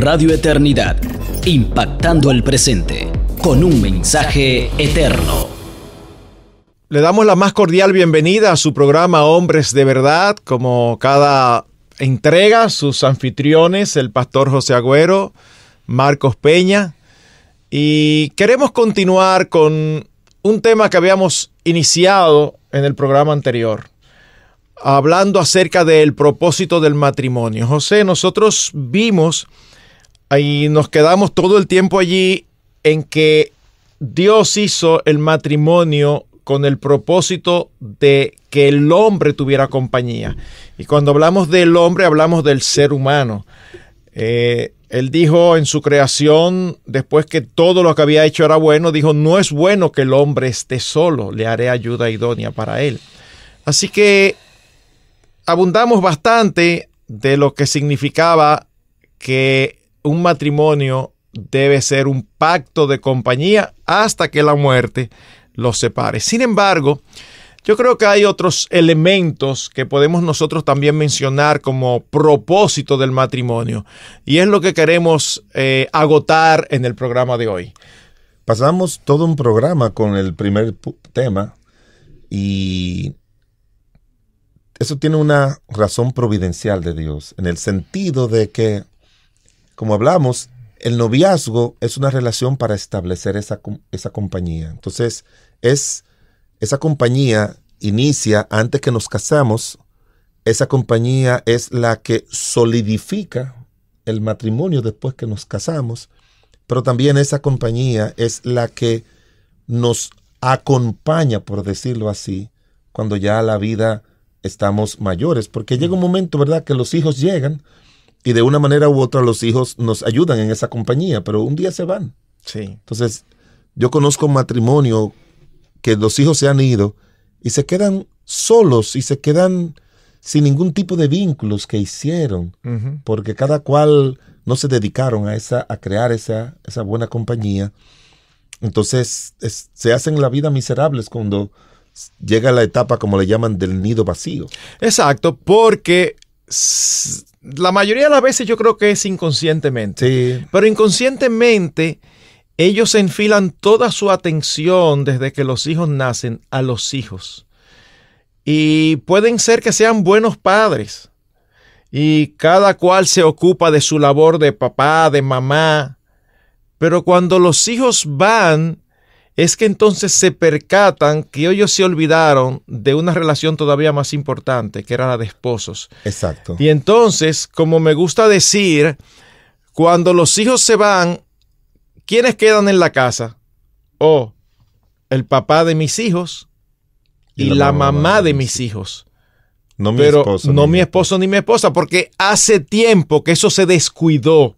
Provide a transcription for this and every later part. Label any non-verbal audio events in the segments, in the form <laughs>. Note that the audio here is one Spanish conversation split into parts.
Radio Eternidad, impactando el presente con un mensaje eterno. Le damos la más cordial bienvenida a su programa Hombres de Verdad, como cada entrega, sus anfitriones, el pastor José Agüero, Marcos Peña, y queremos continuar con un tema que habíamos iniciado en el programa anterior, hablando acerca del propósito del matrimonio. José, nosotros vimos Ahí nos quedamos todo el tiempo allí en que Dios hizo el matrimonio con el propósito de que el hombre tuviera compañía. Y cuando hablamos del hombre, hablamos del ser humano. Eh, él dijo en su creación, después que todo lo que había hecho era bueno, dijo, no es bueno que el hombre esté solo, le haré ayuda idónea para él. Así que abundamos bastante de lo que significaba que un matrimonio debe ser un pacto de compañía hasta que la muerte los separe. Sin embargo, yo creo que hay otros elementos que podemos nosotros también mencionar como propósito del matrimonio y es lo que queremos eh, agotar en el programa de hoy. Pasamos todo un programa con el primer tema y eso tiene una razón providencial de Dios, en el sentido de que como hablamos, el noviazgo es una relación para establecer esa, compañía. Entonces, es esa compañía inicia antes que nos casamos, esa compañía es la que solidifica el matrimonio después que nos casamos, pero también esa compañía es la que nos acompaña, por decirlo así, cuando ya la vida estamos mayores, porque llega un momento, ¿verdad?, que los hijos llegan, y de una manera u otra los hijos nos ayudan en esa compañía, pero un día se van. Sí. Entonces, yo conozco un matrimonio que los hijos se han ido y se quedan solos y se quedan sin ningún tipo de vínculos que hicieron, porque cada cual no se dedicaron a, esa, a crear esa, esa buena compañía. Entonces se hacen la vida miserables cuando llega la etapa, como le llaman, del nido vacío. Exacto, porque la mayoría de las veces yo creo que es inconscientemente. Pero inconscientemente ellos enfilan toda su atención desde que los hijos nacen a los hijos. Y pueden ser que sean buenos padres. Y cada cual se ocupa de su labor de papá, de mamá. Pero cuando los hijos van es que entonces se percatan que ellos se olvidaron de una relación todavía más importante, que era la de esposos. Exacto. Y entonces, como me gusta decir, cuando los hijos se van, ¿quiénes quedan en la casa? O oh, el papá de mis hijos y, la, mamá, de mis hijos. No mi No mi esposo ni mi esposa, porque hace tiempo que eso se descuidó.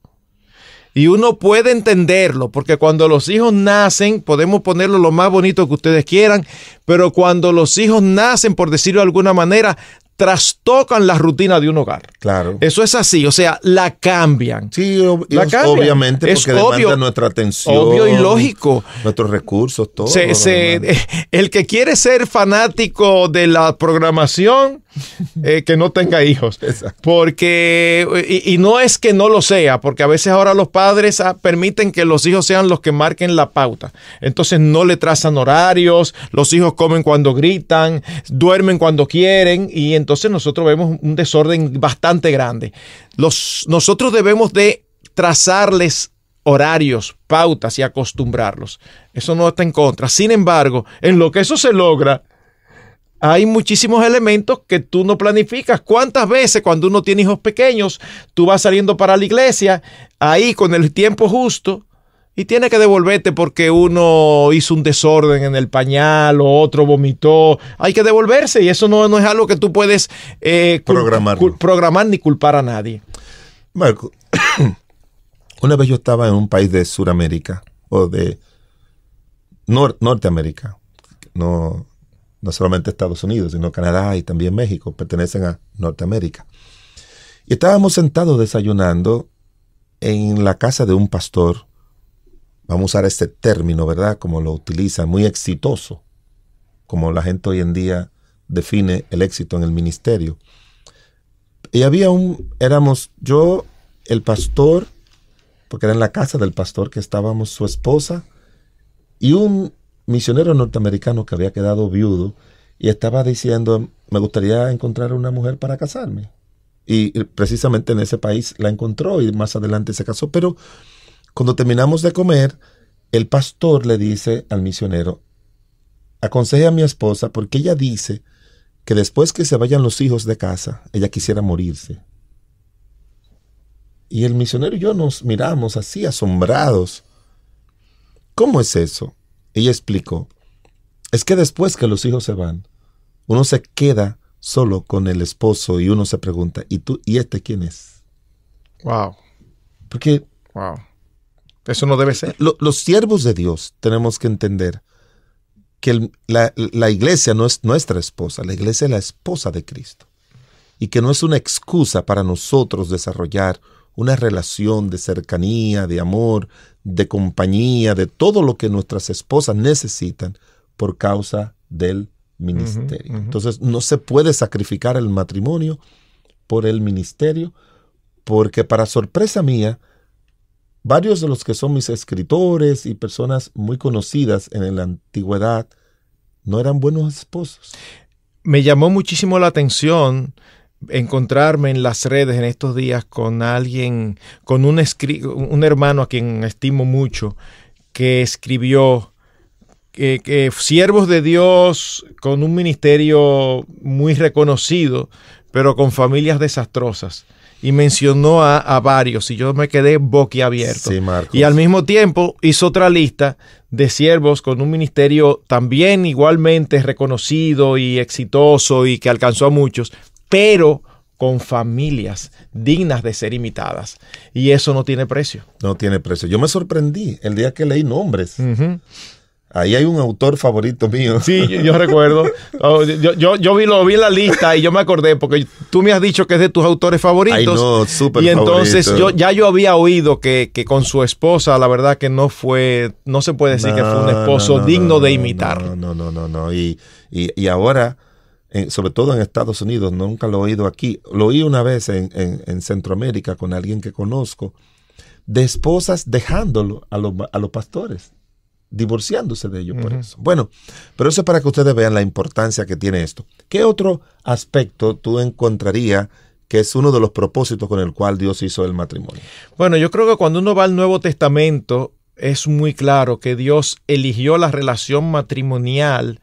Y uno puede entenderlo, porque cuando los hijos nacen, podemos ponerlo lo más bonito que ustedes quieran, pero cuando los hijos nacen, por decirlo de alguna manera, trastocan la rutina de un hogar. Claro. Eso es así, o sea, la cambian. Sí, la obviamente, es porque obvio, nuestra atención. Obvio y lógico. Nuestros recursos, todo. Eh, el que quiere ser fanático de la programación, <laughs> eh, que no tenga hijos. Porque, y, no es que no lo sea, porque a veces ahora los padres ah, permiten que los hijos sean los que marquen la pauta. Entonces no le trazan horarios, los hijos comen cuando gritan, duermen cuando quieren, y entonces entonces nosotros vemos un desorden bastante grande. Los, nosotros debemos de trazarles horarios, pautas y acostumbrarlos. Eso no está en contra. Sin embargo, en lo que eso se logra, hay muchísimos elementos que tú no planificas. ¿Cuántas veces cuando uno tiene hijos pequeños, tú vas saliendo para la iglesia, ahí con el tiempo justo, y tiene que devolverte porque uno hizo un desorden en el pañal o otro vomitó. Hay que devolverse y eso no, no es algo que tú puedes eh, programar. programar ni culpar a nadie. Marco, <coughs> una vez yo estaba en un país de Sudamérica o de Norteamérica, no, no solamente Estados Unidos, sino Canadá y también México, pertenecen a Norteamérica. Y estábamos sentados desayunando en la casa de un pastor vamos a usar este término, ¿verdad? Como lo utiliza, muy exitoso, como la gente hoy en día define el éxito en el ministerio. Y había un, éramos yo, el pastor, porque era en la casa del pastor que estábamos su esposa, y un misionero norteamericano que había quedado viudo y estaba diciendo, me gustaría encontrar una mujer para casarme. Y precisamente en ese país la encontró y más adelante se casó, pero cuando terminamos de comer, el pastor le dice al misionero, aconseje a mi esposa porque ella dice que después que se vayan los hijos de casa, ella quisiera morirse. Y el misionero y yo nos miramos así asombrados. ¿Cómo es eso? Ella explicó, es que después que los hijos se van, uno se queda solo con el esposo y uno se pregunta, ¿y tú y este quién es? Wow. Porque wow. Eso no debe ser. los siervos de Dios tenemos que entender que la, iglesia no es nuestra esposa, la iglesia es la esposa de Cristo. Y que no es una excusa para nosotros desarrollar una relación de cercanía, de amor, de compañía, de todo lo que nuestras esposas necesitan por causa del ministerio. Entonces no se puede sacrificar el matrimonio por el ministerio, porque para sorpresa mía, Varios de los que son mis escritores y personas muy conocidas en la antigüedad no eran buenos esposos. Me llamó muchísimo la atención encontrarme en las redes en estos días con alguien, con un, hermano a quien estimo mucho, que escribió que, siervos de Dios con un ministerio muy reconocido, pero con familias desastrosas y mencionó a, varios y yo me quedé boquiabierto. Sí, y al mismo tiempo hizo otra lista de siervos con un ministerio también igualmente reconocido y exitoso y que alcanzó a muchos, pero con familias dignas de ser imitadas. Y eso no tiene precio. No tiene precio. Yo me sorprendí el día que leí nombres. Ahí hay un autor favorito mío. Sí, yo, recuerdo. <laughs> Oh, yo, yo, vi, lo vi la lista y yo me acordé porque tú me has dicho que es de tus autores favoritos. Ay, no, súper Y entonces yo ya yo había oído que, con su esposa, la verdad que no fue, no se puede decir que fue un esposo digno de imitar. No, no, no, no. Y, y, ahora, sobre todo en Estados Unidos, nunca lo he oído aquí. Lo oí una vez en, en, Centroamérica con alguien que conozco, de esposas dejándolo a, a los pastores divorciándose de ellos por eso. Bueno, pero eso es para que ustedes vean la importancia que tiene esto. ¿Qué otro aspecto tú encontrarías que es uno de los propósitos con el cual Dios hizo el matrimonio? Bueno, yo creo que cuando uno va al Nuevo Testamento es muy claro que Dios eligió la relación matrimonial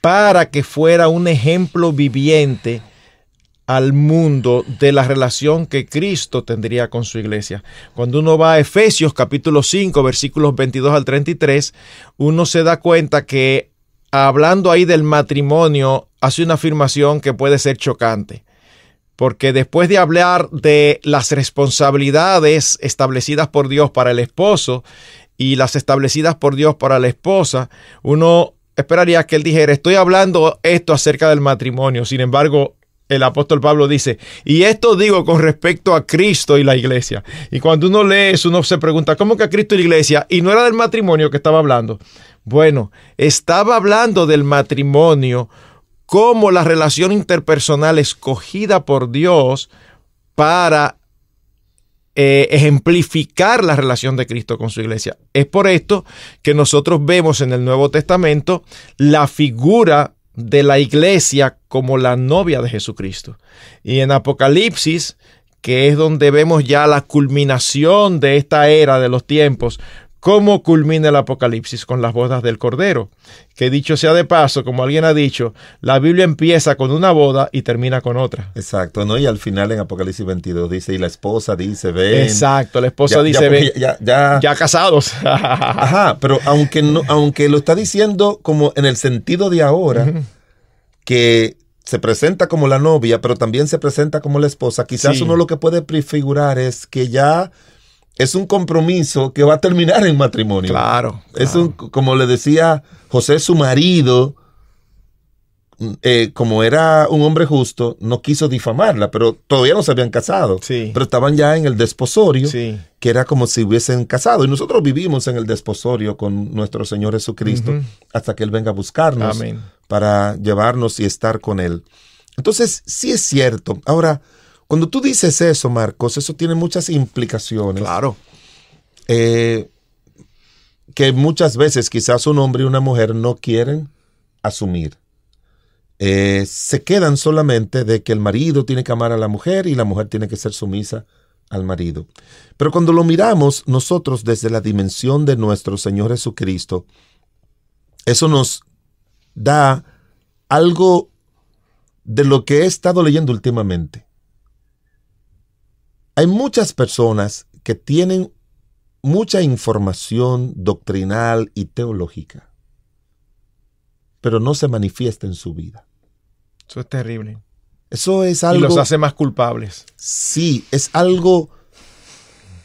para que fuera un ejemplo viviente al mundo de la relación que Cristo tendría con su iglesia. Cuando uno va a Efesios capítulo 5 versículos 22 al 33, uno se da cuenta que hablando ahí del matrimonio hace una afirmación que puede ser chocante. Porque después de hablar de las responsabilidades establecidas por Dios para el esposo y las establecidas por Dios para la esposa, uno esperaría que él dijera, estoy hablando esto acerca del matrimonio. Sin embargo, el apóstol Pablo dice, y esto digo con respecto a Cristo y la iglesia. Y cuando uno lee eso, uno se pregunta, ¿cómo que a Cristo y la iglesia? Y no era del matrimonio que estaba hablando. Bueno, estaba hablando del matrimonio como la relación interpersonal escogida por Dios para eh, ejemplificar la relación de Cristo con su iglesia. Es por esto que nosotros vemos en el Nuevo Testamento la figura de la iglesia como la novia de Jesucristo. Y en Apocalipsis, que es donde vemos ya la culminación de esta era de los tiempos, cómo culmina el Apocalipsis con las bodas del Cordero. Que dicho sea de paso, como alguien ha dicho, la Biblia empieza con una boda y termina con otra. Exacto, ¿no? Y al final en Apocalipsis 22 dice, y la esposa dice, ven. Exacto, la esposa dice, pues, ven. Ya, casados. <laughs> Ajá, pero aunque, aunque lo está diciendo como en el sentido de ahora, que se presenta como la novia, pero también se presenta como la esposa, quizás uno lo que puede prefigurar es que ya es un compromiso que va a terminar en matrimonio. Claro. Es como le decía José, su marido, eh, como era un hombre justo, no quiso difamarla, pero todavía no se habían casado. Sí. Pero estaban ya en el desposorio, que era como si hubiesen casado. Y nosotros vivimos en el desposorio con nuestro Señor Jesucristo hasta que Él venga a buscarnos para llevarnos y estar con Él. Entonces, sí es cierto. Ahora, cuando tú dices eso, Marcos, eso tiene muchas implicaciones. Claro. Eh, que muchas veces quizás un hombre y una mujer no quieren asumir. Eh, se quedan solamente de que el marido tiene que amar a la mujer y la mujer tiene que ser sumisa al marido. Pero cuando lo miramos nosotros desde la dimensión de nuestro Señor Jesucristo, eso nos da algo de lo que he estado leyendo últimamente. Hay muchas personas que tienen mucha información doctrinal y teológica, pero no se manifiesta en su vida. Eso es terrible. Eso es algo. Y los hace más culpables. Sí, es algo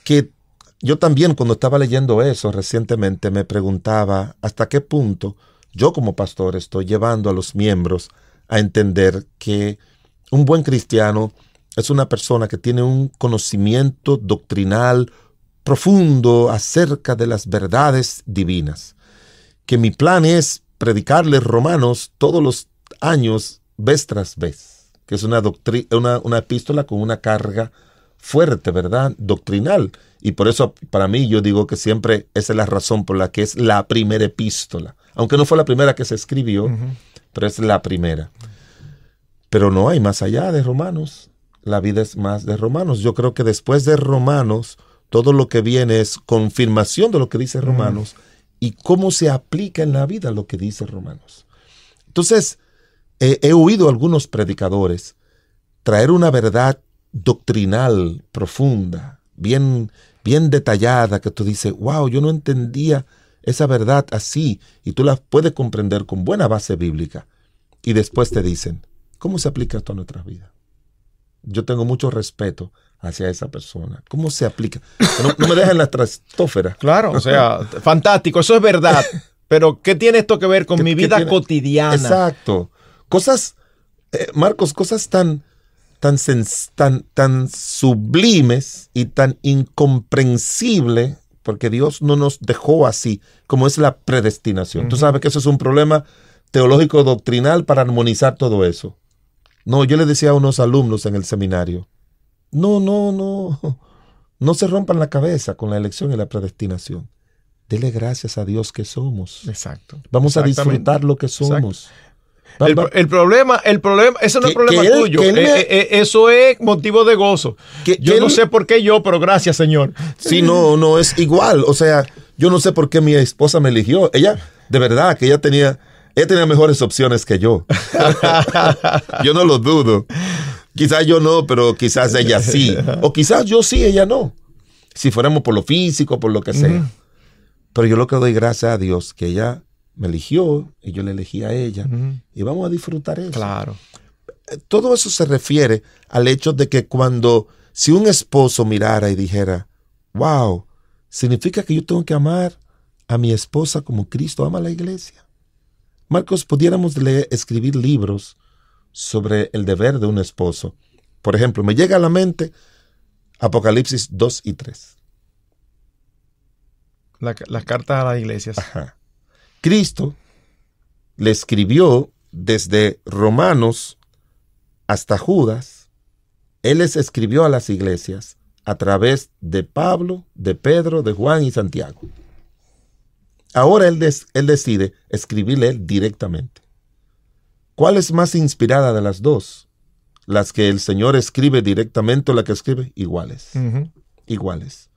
que yo también, cuando estaba leyendo eso recientemente, me preguntaba hasta qué punto yo, como pastor, estoy llevando a los miembros a entender que un buen cristiano es una persona que tiene un conocimiento doctrinal profundo acerca de las verdades divinas. Que mi plan es predicarles Romanos todos los años, vez tras vez, que es una, epístola con una carga fuerte, ¿verdad? Doctrinal. Y por eso para mí yo digo que siempre esa es la razón por la que es la primera epístola. Aunque no fue la primera que se escribió, pero es la primera. Pero no hay más allá de Romanos la vida es más de Romanos. Yo creo que después de Romanos, todo lo que viene es confirmación de lo que dice mm. Romanos y cómo se aplica en la vida lo que dice Romanos. Entonces, he oído algunos predicadores traer una verdad doctrinal profunda, bien, bien detallada, que tú dices, wow, yo no entendía esa verdad así, y tú la puedes comprender con buena base bíblica. Y después te dicen, ¿cómo se aplica esto a nuestra vida? yo tengo mucho respeto hacia esa persona. ¿Cómo se aplica? No, me dejan la trastófera. Claro, o sea, fantástico, eso es verdad. Pero ¿qué tiene esto que ver con mi vida cotidiana? Exacto. Cosas, eh, Marcos, cosas tan, tan, tan, sublimes y tan incomprensibles, porque Dios no nos dejó así, como es la predestinación. Tú sabes que eso es un problema teológico doctrinal para armonizar todo eso. No, yo le decía a unos alumnos en el seminario, no, no, no, <laughs> no se rompan la cabeza con la elección y la predestinación. Dele gracias a Dios que somos. Exacto. Vamos a disfrutar lo que somos. El, problema, el problema, eso no es problema tuyo. Eh, eh, eh, eso es motivo de gozo. yo no sé por qué yo, pero gracias, Señor. Sí, no, no, es igual. O sea, yo no sé por qué mi esposa me eligió. Ella, de verdad, que ella tenía ella tenía mejores opciones que yo. <laughs> yo no lo dudo. Quizás yo no, pero quizás ella sí. O quizás yo sí, ella no. Si fuéramos por lo físico, por lo que sea. Pero yo lo que doy gracias a Dios, que ella me eligió y yo le elegí a ella. Y vamos a disfrutar eso. Claro. Eh, todo eso se refiere al hecho de que cuando, si un esposo mirara y dijera, wow, significa que yo tengo que amar a mi esposa como Cristo ama a la iglesia. Marcos, pudiéramos escribir libros sobre el deber de un esposo. Por ejemplo, me llega a la mente Apocalipsis 2 y 3. las cartas a las iglesias. Cristo le escribió desde Romanos hasta Judas. Él les escribió a las iglesias a través de Pablo, de Pedro, de Juan y Santiago. Ahora él, decide escribirle directamente. ¿Cuál es más inspirada de las dos? Las que el Señor escribe directamente o la que escribe iguales. Iguales.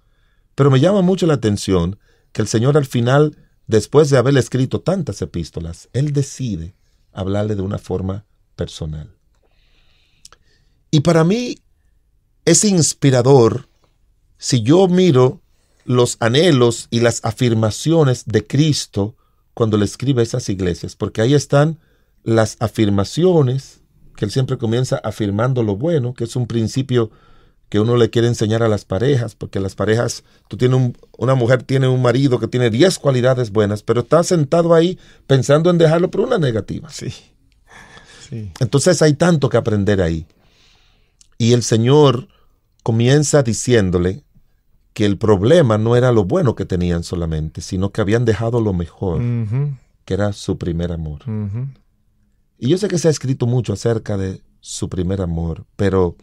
Pero me llama mucho la atención que el Señor al final, después de haber escrito tantas epístolas, Él decide hablarle de una forma personal. Y para mí es inspirador si yo miro los anhelos y las afirmaciones de Cristo cuando le escribe a esas iglesias, porque ahí están las afirmaciones, que él siempre comienza afirmando lo bueno, que es un principio que uno le quiere enseñar a las parejas, porque las parejas, tú tienes una mujer tiene un marido que tiene 10 cualidades buenas, pero está sentado ahí pensando en dejarlo por una negativa. sí. Entonces hay tanto que aprender ahí. Y el Señor comienza diciéndole que el problema no era lo bueno que tenían solamente, sino que habían dejado lo mejor, que era su primer amor. Y yo sé que se ha escrito mucho acerca de su primer amor, pero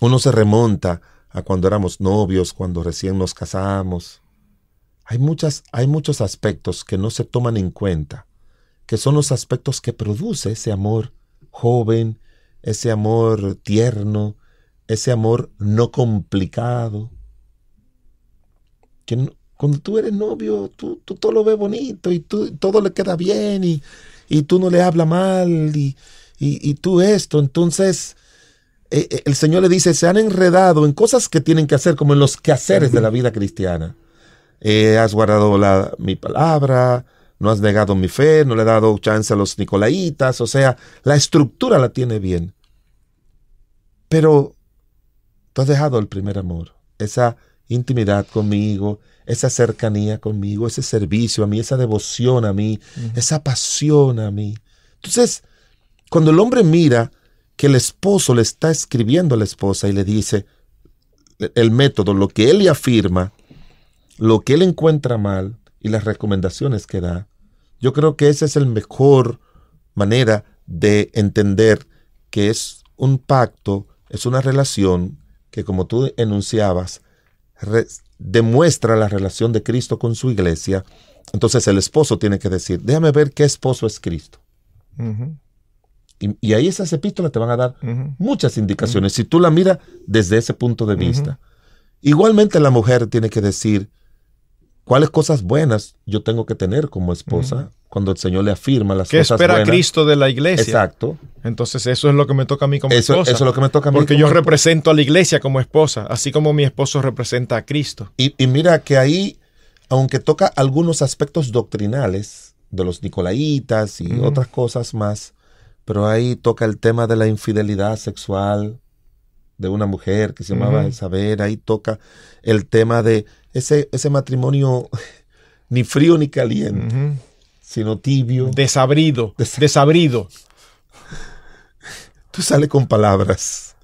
uno se remonta a cuando éramos novios, cuando recién nos casamos. Hay, muchas, hay muchos aspectos que no se toman en cuenta, que son los aspectos que produce ese amor joven, ese amor tierno, ese amor no complicado cuando tú eres novio, tú, todo lo ves bonito y tú, todo le queda bien y, tú no le hablas mal y, tú esto. Entonces, eh, eh, el Señor le dice, se han enredado en cosas que tienen que hacer, como en los quehaceres de la vida cristiana. Eh, has guardado la, mi palabra, no has negado mi fe, no le he dado chance a los nicolaitas, o sea, la estructura la tiene bien. Pero tú has dejado el primer amor, esa intimidad conmigo, esa cercanía conmigo, ese servicio a mí, esa devoción a mí, esa pasión a mí. Entonces, cuando el hombre mira que el esposo le está escribiendo a la esposa y le dice el método, lo que él le afirma, lo que él encuentra mal y las recomendaciones que da, yo creo que esa es la mejor manera de entender que es un pacto, es una relación que como tú enunciabas, demuestra la relación de Cristo con su iglesia, entonces el esposo tiene que decir, déjame ver qué esposo es Cristo. y, ahí esas epístolas te van a dar muchas indicaciones, si tú la miras desde ese punto de vista. Igualmente la mujer tiene que decir cuáles cosas buenas yo tengo que tener como esposa cuando el Señor le afirma las ¿Qué Que espera Cristo de la iglesia? Exacto. Entonces eso es lo que me toca a mí como esposa. Eso es lo que me toca a mí. Porque yo represento a la iglesia como esposa, así como mi esposo representa a Cristo. Y, mira que ahí, aunque toca algunos aspectos doctrinales de los nicolaitas y otras cosas más, pero ahí toca el tema de la infidelidad sexual de una mujer que se llamaba Isabel, saber. ahí toca el tema de ese, ese matrimonio <laughs> ni frío ni caliente sino tibio. Desabrido. desabrido. Tú sales con palabras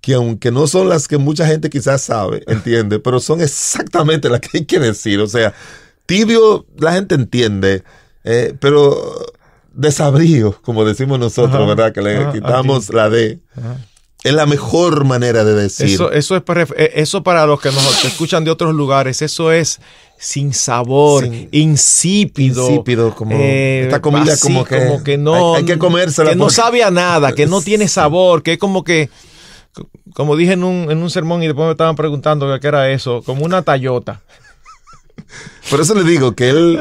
que aunque no son las que mucha gente quizás sabe, entiende, pero son exactamente las que hay que decir. O sea, tibio la gente entiende, eh, pero desabrido, como decimos nosotros, ¿verdad? Que le quitamos la D. Es la mejor manera de decir. Eso, eso, es para, eh, eso para los que nos escuchan de otros lugares, eso es sin sabor, insípido. Insípido, como eh, esta comida como, que, no. Hay, que Que no sabe a nada, que no tiene sabor, que es como que. Como dije en un, en un sermón y después me estaban preguntando qué era eso, como una tallota. Por eso le digo que él,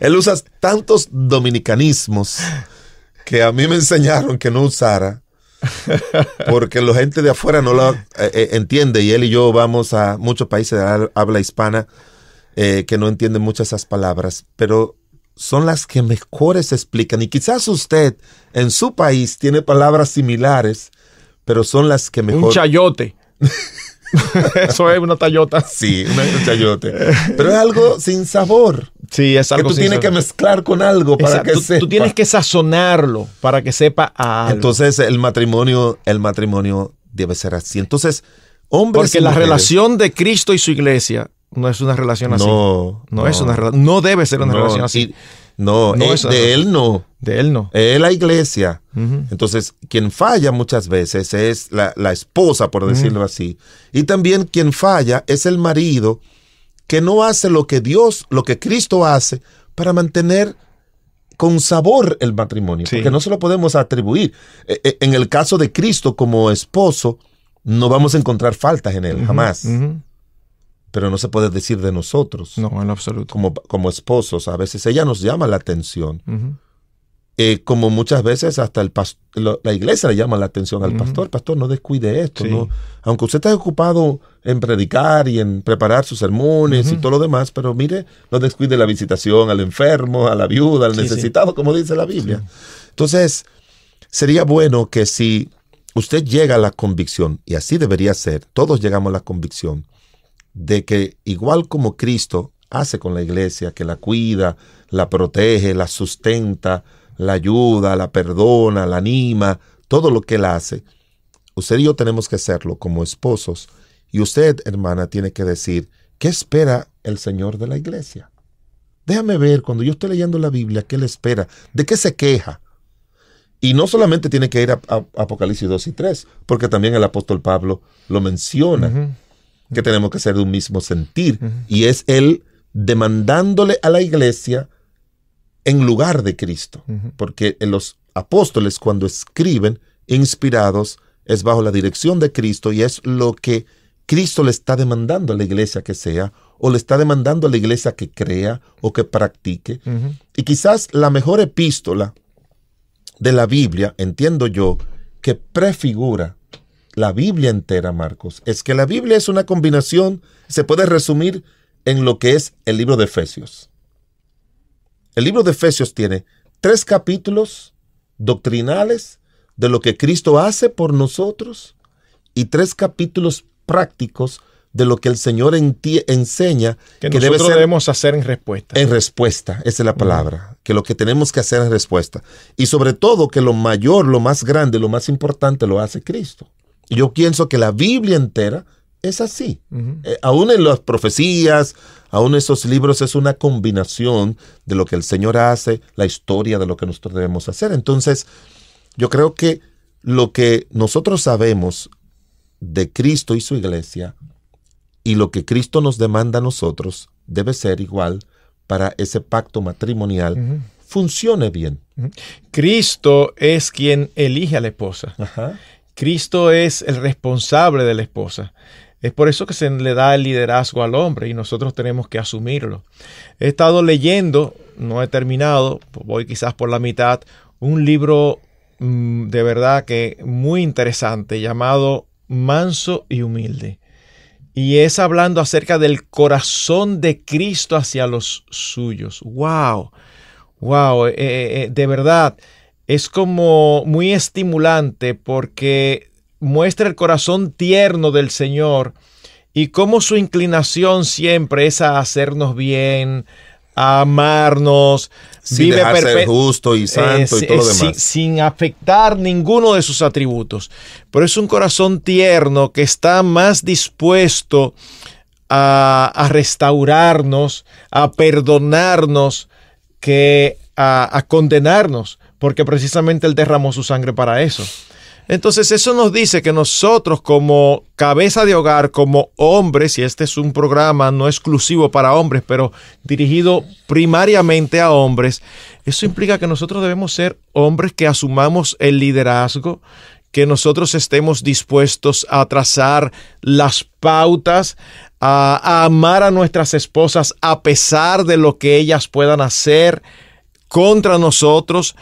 él usa tantos dominicanismos que a mí me enseñaron que no usara, porque la gente de afuera no lo eh, eh, entiende y él y yo vamos a muchos países de habla hispana eh, que no entiende muchas esas palabras, pero son las que mejores explican. Y quizás usted en su país tiene palabras similares, pero son las que mejor. Un chayote. <laughs> Eso es una tallota. Sí, una, un chayote. Pero es algo sin sabor. Sí, es algo que tú tienes que mezclar con algo para que sepa. Tú tienes que sazonarlo para que sepa a Entonces el matrimonio, el matrimonio debe ser así. Entonces, hombres Porque la relación de Cristo y su iglesia no es una relación así. No, no es una No debe ser una relación así. no, eh, es de él no. De él no. Es la iglesia. Entonces, quien falla muchas veces es la, esposa, por decirlo así. Y también quien falla es el marido que no hace lo que Dios, lo que Cristo hace para mantener con sabor el matrimonio, porque no se lo podemos atribuir. E, e, en el caso de Cristo como esposo, no vamos a encontrar faltas en él, jamás pero no se puede decir de nosotros. No, en absoluto. Como, como esposos, a veces ella nos llama la atención. Eh, como muchas veces hasta el la iglesia le llama la atención al pastor, pastor, no descuide esto. ¿no? Aunque usted esté ocupado en predicar y en preparar sus sermones y todo lo demás, pero mire, no descuide la visitación al enfermo, a la viuda, al necesitado, como dice la Biblia. Entonces, sería bueno que si usted llega a la convicción, y así debería ser, todos llegamos a la convicción, de que igual como Cristo hace con la iglesia, que la cuida, la protege, la sustenta, la ayuda, la perdona, la anima, todo lo que él hace, usted y yo tenemos que hacerlo como esposos. Y usted, hermana, tiene que decir, ¿qué espera el Señor de la iglesia? Déjame ver, cuando yo estoy leyendo la Biblia, ¿qué le espera? ¿De qué se queja? Y no solamente tiene que ir a, Apocalipsis 2 y 3, porque también el apóstol Pablo lo menciona que tenemos que ser de un mismo sentir. Y es Él demandándole a la iglesia en lugar de Cristo. Porque los apóstoles cuando escriben, inspirados, es bajo la dirección de Cristo y es lo que Cristo le está demandando a la iglesia que sea, o le está demandando a la iglesia que crea o que practique. Y quizás la mejor epístola de la Biblia, entiendo yo, que prefigura la Biblia entera, Marcos. Es que la Biblia es una combinación, se puede resumir en lo que es el libro de Efesios. El libro de Efesios tiene tres capítulos doctrinales de lo que Cristo hace por nosotros y tres capítulos prácticos de lo que el Señor en ti enseña que, debemos hacer en respuesta. En respuesta, esa es la mm. palabra, que lo que tenemos que hacer en respuesta. Y sobre todo que lo mayor, lo más grande, lo más importante lo hace Cristo. Yo pienso que la Biblia entera es así. Eh, aún en las profecías, aún en esos libros es una combinación de lo que el Señor hace, la historia de lo que nosotros debemos hacer. Entonces, yo creo que lo que nosotros sabemos de Cristo y su iglesia y lo que Cristo nos demanda a nosotros debe ser igual para ese pacto matrimonial funcione bien. Cristo es quien elige a la esposa. Cristo es el responsable de la esposa. Es por eso que se le da el liderazgo al hombre y nosotros tenemos que asumirlo. He estado leyendo, no he terminado, voy quizás por la mitad, un libro mm, de verdad que muy interesante llamado Manso y Humilde. Y es hablando acerca del corazón de Cristo hacia los suyos. ¡Wow! ¡Wow! Eh, eh, eh, de verdad, es como muy estimulante porque muestra el corazón tierno del Señor y cómo su inclinación siempre es a hacernos bien, a amarnos, sin vive justo y santo y todo demás. Sin, afectar ninguno de sus atributos. Pero es un corazón tierno que está más dispuesto a, restaurarnos, a perdonarnos, que a condenarnos porque precisamente Él derramó su sangre para eso. Entonces eso nos dice que nosotros como cabeza de hogar, como hombres, y este es un programa no exclusivo para hombres, pero dirigido primariamente a hombres, eso implica que nosotros debemos ser hombres que asumamos el liderazgo, que nosotros estemos dispuestos a trazar las pautas, a, amar a nuestras esposas a pesar de lo que ellas puedan hacer, contra nosotros,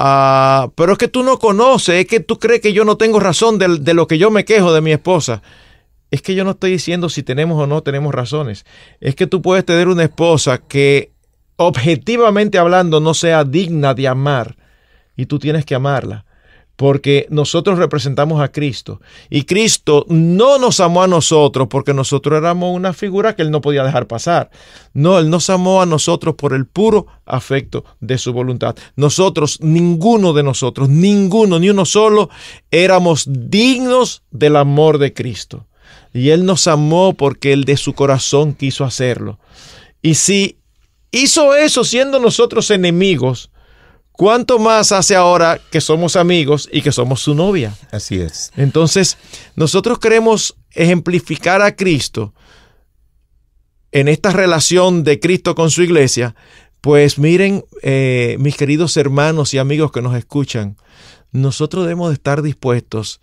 Ah, pero es que tú no conoces, es que tú crees que yo no tengo razón de, lo que yo me quejo de mi esposa. Es que yo no estoy diciendo si tenemos o no tenemos razones. Es que tú puedes tener una esposa que objetivamente hablando no sea digna de amar y tú tienes que amarla porque nosotros representamos a Cristo. Y Cristo no nos amó a nosotros porque nosotros éramos una figura que Él no podía dejar pasar. No, Él nos amó a nosotros por el puro afecto de su voluntad. Nosotros, ninguno de nosotros, ninguno, ni uno solo, éramos dignos del amor de Cristo. Y Él nos amó porque Él de su corazón quiso hacerlo. Y si hizo eso siendo nosotros enemigos, ¿Cuánto más hace ahora que somos amigos y que somos su novia? Así es. Entonces, nosotros queremos ejemplificar a Cristo en esta relación de Cristo con su iglesia. Pues miren, eh, mis queridos hermanos y amigos que nos escuchan, nosotros debemos estar dispuestos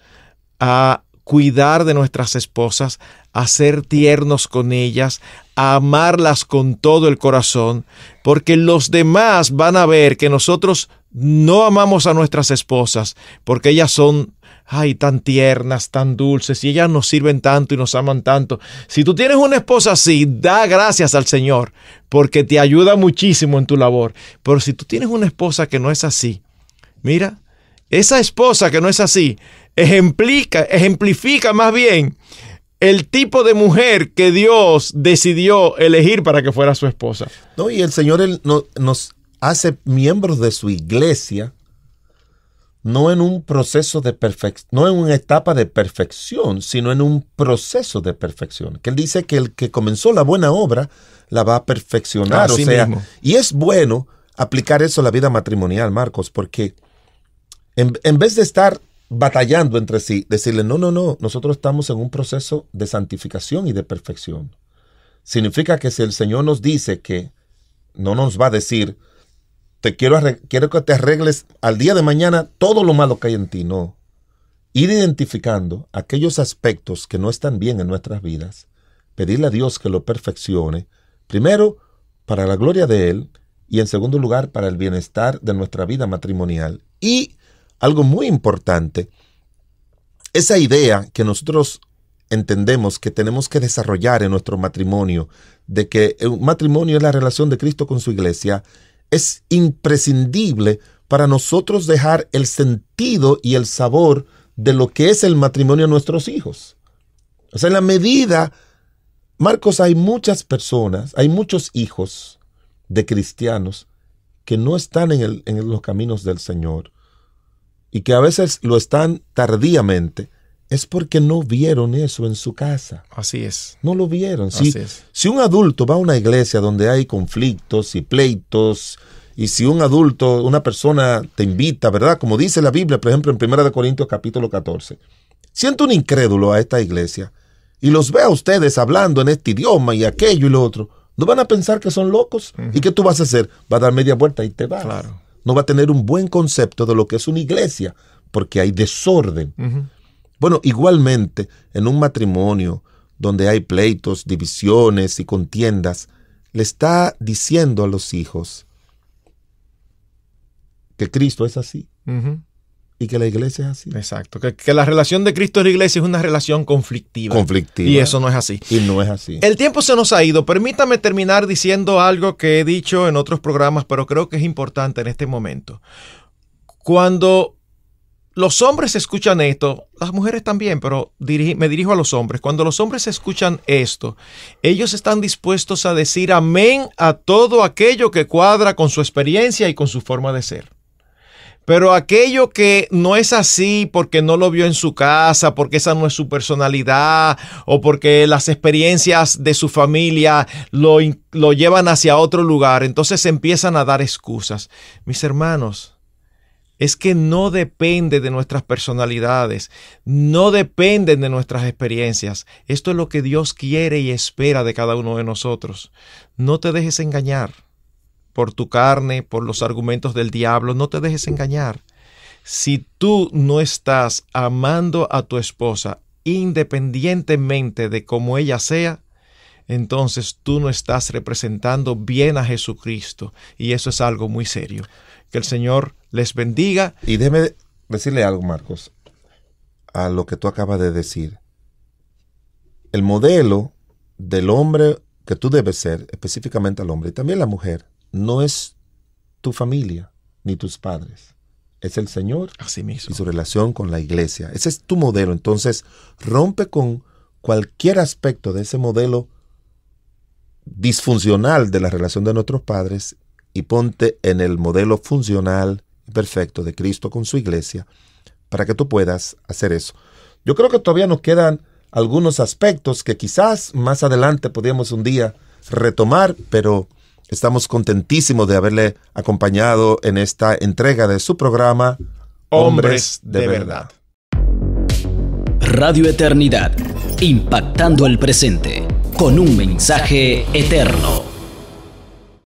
a cuidar de nuestras esposas, hacer tiernos con ellas, a amarlas con todo el corazón, porque los demás van a ver que nosotros no amamos a nuestras esposas, porque ellas son, ay, tan tiernas, tan dulces, y ellas nos sirven tanto y nos aman tanto. Si tú tienes una esposa así, da gracias al Señor, porque te ayuda muchísimo en tu labor. Pero si tú tienes una esposa que no es así, mira, esa esposa que no es así, ejemplifica ejemplifica más bien el tipo de mujer que Dios decidió elegir para que fuera su esposa. No, y el Señor nos hace miembros de su iglesia, no en un proceso de perfección, no en una etapa de perfección, sino en un proceso de perfección. Que Él dice que el que comenzó la buena obra la va a perfeccionar. y es bueno aplicar eso a la vida matrimonial, Marcos, porque en, vez de estar batallando entre sí, decirle, no, no, no, nosotros estamos en un proceso de santificación y de perfección. Significa que si el Señor nos dice que no nos va a decir, te quiero, quiero que te arregles al día de mañana todo lo malo que hay en ti, no. Ir identificando aquellos aspectos que no están bien en nuestras vidas, pedirle a Dios que lo perfeccione, primero para la gloria de Él y en segundo lugar para el bienestar de nuestra vida matrimonial. Y algo muy importante. Esa idea que nosotros entendemos que tenemos que desarrollar en nuestro matrimonio, de que el matrimonio es la relación de Cristo con su iglesia, es imprescindible para nosotros dejar el sentido y el sabor de lo que es el matrimonio a nuestros hijos. O sea, en la medida, Marcos, hay muchas personas, hay muchos hijos de cristianos que no están en, en los caminos del Señor, y que a veces lo están tardíamente, es porque no vieron eso en su casa. Así es. No lo vieron. Si, es. si un adulto va a una iglesia donde hay conflictos y pleitos, y si un adulto, una persona te invita, ¿verdad? Como dice la Biblia, por ejemplo, en 1 Corintios capítulo 14, siento un incrédulo a esta iglesia y los ve a ustedes hablando en este idioma y aquello y lo otro, no van a pensar que son locos. ¿Y qué tú vas a hacer? Va a dar media vuelta y te vas. Claro no va a tener un buen concepto de lo que es una iglesia, porque hay desorden. Bueno, igualmente, en un matrimonio donde hay pleitos, divisiones y contiendas, le está diciendo a los hijos que Cristo es así y que la iglesia es así. Exacto, que, la relación de Cristo y la iglesia es una relación conflictiva. Conflictiva. Y eso no es así. Y no es así. El tiempo se nos ha ido. Permítame terminar diciendo algo que he dicho en otros programas, pero creo que es importante en este momento. Cuando los hombres escuchan esto, las mujeres también, pero me dirijo a los hombres. Cuando los hombres escuchan esto, ellos están dispuestos a decir amén a todo aquello que cuadra con su experiencia y con su forma de ser. Pero aquello que no es así porque no lo vio en su casa, porque esa no es su personalidad o porque las experiencias de su familia lo, lo llevan hacia otro lugar, entonces empiezan a dar excusas. Mis hermanos, es que no depende de nuestras personalidades, no dependen de nuestras experiencias. Esto es lo que Dios quiere y espera de cada uno de nosotros. No te dejes engañar por tu carne, por los argumentos del diablo. No te dejes engañar. Si tú no estás amando a tu esposa independientemente de cómo ella sea, entonces tú no estás representando bien a Jesucristo. Y eso es algo muy serio. Que el Señor les bendiga. Y déjeme decirle algo, Marcos, a lo que tú acabas de decir. El modelo del hombre que tú debes ser, específicamente al hombre y también la mujer, no es tu familia ni tus padres. Es el Señor mismo. y su relación con la iglesia. Ese es tu modelo. Entonces, rompe con cualquier aspecto de ese modelo disfuncional de la relación de nuestros padres y ponte en el modelo funcional y perfecto de Cristo con su iglesia para que tú puedas hacer eso. Yo creo que todavía nos quedan algunos aspectos que quizás más adelante podríamos un día retomar, pero Estamos contentísimos de haberle acompañado en esta entrega de su programa Hombres, de, verdad. Radio Eternidad, impactando el presente con un mensaje eterno.